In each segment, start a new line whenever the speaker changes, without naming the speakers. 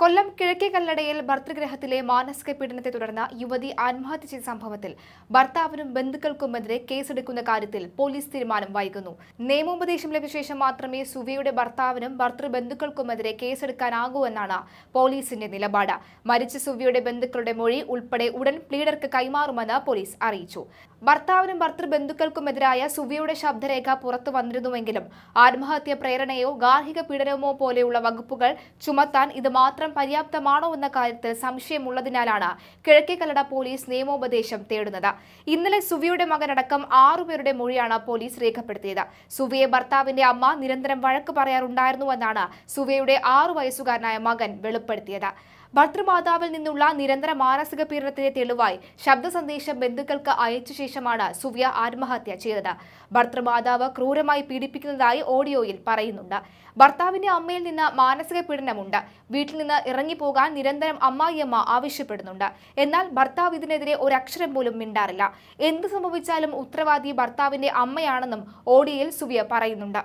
കൊല്ലം കിഴക്കേ കല്ലടയിൽ ഭർത്തൃഗ്രഹത്തിലെ മാനസിക പീഡനത്തെ തുടർന്ന് യുവതി ആത്മഹത്യ ചെയ്ത സംഭവത്തിൽ ഭർത്താവിനും ബന്ധുക്കൾക്കുമെതിരെ കേസെടുക്കുന്ന കാര്യത്തിൽ പോലീസ് തീരുമാനം വൈകുന്നു നിയമോപദേശം ലഭിച്ച ശേഷം മാത്രമേ സുവിയുടെ ഭർത്താവിനും ഭർത്തൃബന്ധുക്കൾക്കുമെതിരെ കേസെടുക്കാനാകൂ എന്നാണ് പോലീസിന്റെ നിലപാട് മരിച്ച സുവിയുടെ ബന്ധുക്കളുടെ മൊഴി ഉൾപ്പെടെ ഉടൻ പ്ലീഡർക്ക് കൈമാറുമെന്ന് പോലീസ് അറിയിച്ചു ഭർത്താവിനും ഭർത്തൃബന്ധുക്കൾക്കുമെതിരായ സുവിയുടെ ശബ്ദരേഖ പുറത്തു വന്നിരുന്നുവെങ്കിലും ആത്മഹത്യ പ്രേരണയോ ഗാർഹിക പീഡനമോ പോലെയുള്ള വകുപ്പുകൾ ചുമത്താൻ ഇത് മാത്രം മാത്രം പര്യാപ്തമാണോ എന്ന കാര്യത്തിൽ സംശയമുള്ളതിനാലാണ് കിഴക്കേ കല്ലട പോലീസ് നിയമോപദേശം തേടുന്നത് ഇന്നലെ സുവിയുടെ മകനടക്കം ആറുപേരുടെ മൊഴിയാണ് പോലീസ് രേഖപ്പെടുത്തിയത് സുവിയെ ഭർത്താവിന്റെ അമ്മ നിരന്തരം വഴക്ക് പറയാറുണ്ടായിരുന്നുവെന്നാണ് സുവിയുടെ ആറു വയസ്സുകാരനായ മകൻ വെളിപ്പെടുത്തിയത് ഭർത്തൃമാതാവിൽ നിന്നുള്ള നിരന്തര മാനസിക പീഡനത്തിന്റെ തെളിവായി ശബ്ദ സന്ദേശം ബന്ധുക്കൾക്ക് അയച്ച ശേഷമാണ് സുവ്യ ആത്മഹത്യ ചെയ്തത് ഭർത്തൃമാതാവ് ക്രൂരമായി പീഡിപ്പിക്കുന്നതായി ഓഡിയോയിൽ പറയുന്നുണ്ട് ഭർത്താവിന്റെ അമ്മയിൽ നിന്ന് മാനസിക പീഡനമുണ്ട് വീട്ടിൽ നിന്ന് ഇറങ്ങിപ്പോകാൻ നിരന്തരം അമ്മായിയമ്മ ആവശ്യപ്പെടുന്നുണ്ട് എന്നാൽ ഭർത്താവ് ഇതിനെതിരെ ഒരക്ഷരം പോലും മിണ്ടാറില്ല എന്ത് സംഭവിച്ചാലും ഉത്തരവാദി ഭർത്താവിന്റെ അമ്മയാണെന്നും ഓഡിയോയിൽ സുവ്യ പറയുന്നുണ്ട്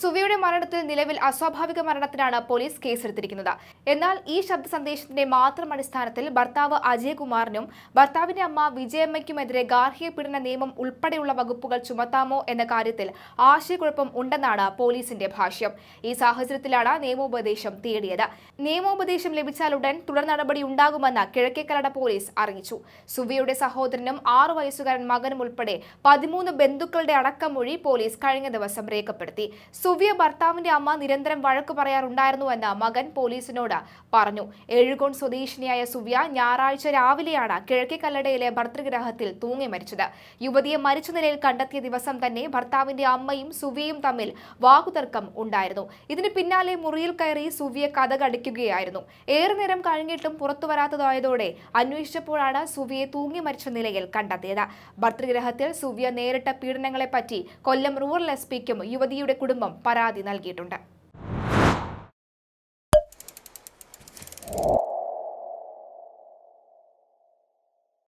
സുവിയുടെ മരണത്തിൽ നിലവിൽ അസ്വാഭാവിക മരണത്തിനാണ് പോലീസ് കേസെടുത്തിരിക്കുന്നത് എന്നാൽ ഈ ശബ്ദ സന്ദേശത്തിന്റെ മാത്രം അടിസ്ഥാനത്തിൽ ഭർത്താവ് അജയകുമാറിനും ഭർത്താവിന്റെ അമ്മ വിജയമ്മയ്ക്കുമെതിരെ ഗാർഹിക പീഡന നിയമം ഉൾപ്പെടെയുള്ള വകുപ്പുകൾ ചുമത്താമോ എന്ന കാര്യത്തിൽ ആശയക്കുഴപ്പം ഉണ്ടെന്നാണ് പോലീസിന്റെ ഭാഷ്യം ഈ സാഹചര്യത്തിലാണ് നിയമോപദേശം തേടിയത് നിയമോപദേശം ലഭിച്ചാലുടൻ തുടർ നടപടി ഉണ്ടാകുമെന്ന് കിഴക്കേക്കലട പോലീസ് അറിയിച്ചു സുവിയുടെ സഹോദരനും ആറു വയസ്സുകാരൻ മകനും ഉൾപ്പെടെ പതിമൂന്ന് ബന്ധുക്കളുടെ അടക്കമൊഴി പോലീസ് കഴിഞ്ഞ ദിവസം രേഖപ്പെടുത്തി സുവിയ ഭർത്താവിന്റെ അമ്മ നിരന്തരം വഴക്ക് പറയാറുണ്ടായിരുന്നുവെന്ന് മകൻ പോലീസിനോട് പറഞ്ഞു എഴുകോൺ സ്വദേശിനിയായ സുവ്യ ഞായറാഴ്ച രാവിലെയാണ് കിഴക്കേക്കല്ലടയിലെ ഭർത്തൃഗ്രഹത്തിൽ തൂങ്ങി മരിച്ചത് യുവതിയെ മരിച്ച നിലയിൽ കണ്ടെത്തിയ ദിവസം തന്നെ ഭർത്താവിന്റെ അമ്മയും സുവിയയും തമ്മിൽ വാക്കുതർക്കം ഉണ്ടായിരുന്നു ഇതിന് പിന്നാലെ മുറിയിൽ കയറി സുവിയെ കഥകടിക്കുകയായിരുന്നു ഏറെ നേരം കഴിഞ്ഞിട്ടും പുറത്തു വരാത്തതായതോടെ അന്വേഷിച്ചപ്പോഴാണ് സുവിയെ തൂങ്ങി മരിച്ച നിലയിൽ കണ്ടെത്തിയത് ഭർത്തൃഗ്രഹത്തിൽ സുവിയ നേരിട്ട പീഡനങ്ങളെപ്പറ്റി കൊല്ലം റൂറൽ എസ് പിക്കും യുവതിയുടെ കുടുംബം പരാതി നൽകിയിട്ടുണ്ട്